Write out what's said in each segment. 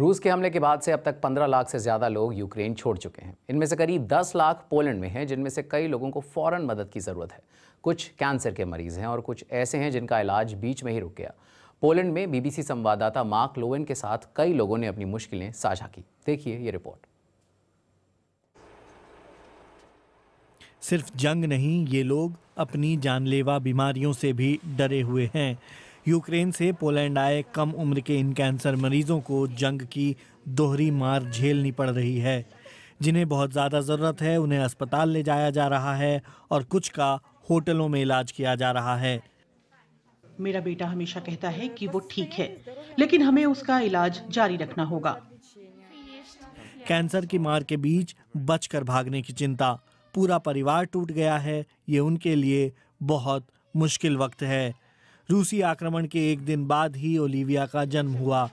रूस के हमले के बाद से अब तक 15 लाख से ज़्यादा लोग यूक्रेन छोड़ चुके हैं इनमें से करीब 10 लाख पोलैंड में हैं जिनमें से कई लोगों को फ़ौरन मदद की ज़रूरत है कुछ कैंसर के मरीज़ हैं और कुछ ऐसे हैं जिनका इलाज बीच में ही रुक गया पोलैंड में बीबीसी संवाददाता मार्क लोवेन के साथ कई लोगों ने अपनी मुश्किलें साझा की देखिए ये रिपोर्ट सिर्फ जंग नहीं ये लोग अपनी जानलेवा बीमारियों से भी डरे हुए हैं यूक्रेन से पोलैंड आए कम उम्र के इन कैंसर मरीजों को जंग की दोहरी मार झेलनी पड़ रही है जिन्हें बहुत ज़्यादा ज़रूरत है उन्हें अस्पताल ले जाया जा रहा है और कुछ का होटलों में इलाज किया जा रहा है मेरा बेटा हमेशा कहता है कि वो ठीक है लेकिन हमें उसका इलाज जारी रखना होगा कैंसर की मार के बीच बचकर भागने की चिंता पूरा परिवार टूट गया है ये उनके लिए बहुत मुश्किल वक्त है रूसी आक्रमण के एक दिन बाद ही ओलिविया का जन्म हुआ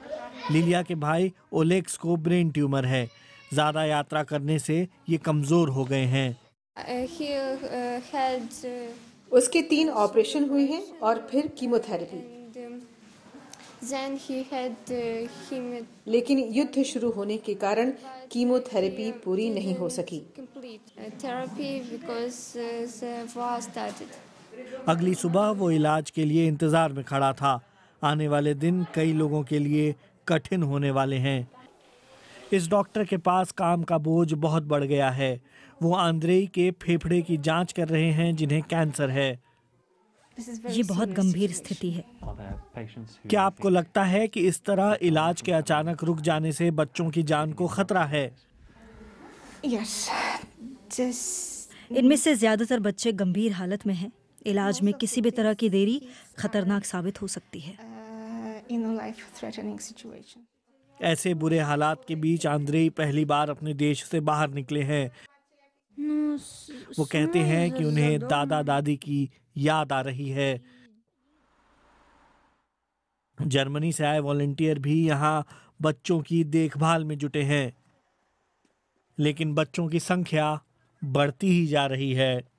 लिलिया के भाई ओलेक्स को ब्रेन ट्यूमर है ज़्यादा यात्रा करने से ये कमज़ोर हो गए हैं uh, uh, uh, उसके तीन ऑपरेशन हुए हैं और फिर कीमोथेरेपी um, लेकिन युद्ध शुरू होने के कारण कीमोथेरेपी पूरी नहीं हो सकी अगली सुबह वो इलाज के लिए इंतज़ार में खड़ा था आने वाले दिन कई लोगों के लिए कठिन होने वाले हैं इस डॉक्टर के पास काम का बोझ बहुत बढ़ गया है वो आंद्रेई के फेफड़े की जांच कर रहे हैं जिन्हें कैंसर है ये बहुत गंभीर स्थिति है क्या आपको लगता है कि इस तरह इलाज के अचानक रुक जाने से बच्चों की जान को खतरा है इनमें से ज्यादातर बच्चे गंभीर हालत में हैं इलाज में किसी भी तरह की देरी खतरनाक साबित हो सकती है uh, ऐसे बुरे हालात के बीच आंद्रे पहली बार अपने देश से बाहर निकले हैं वो कहते हैं कि उन्हें दादा दादी की याद आ रही है जर्मनी से आए वॉलेंटियर भी यहाँ बच्चों की देखभाल में जुटे हैं लेकिन बच्चों की संख्या बढ़ती ही जा रही है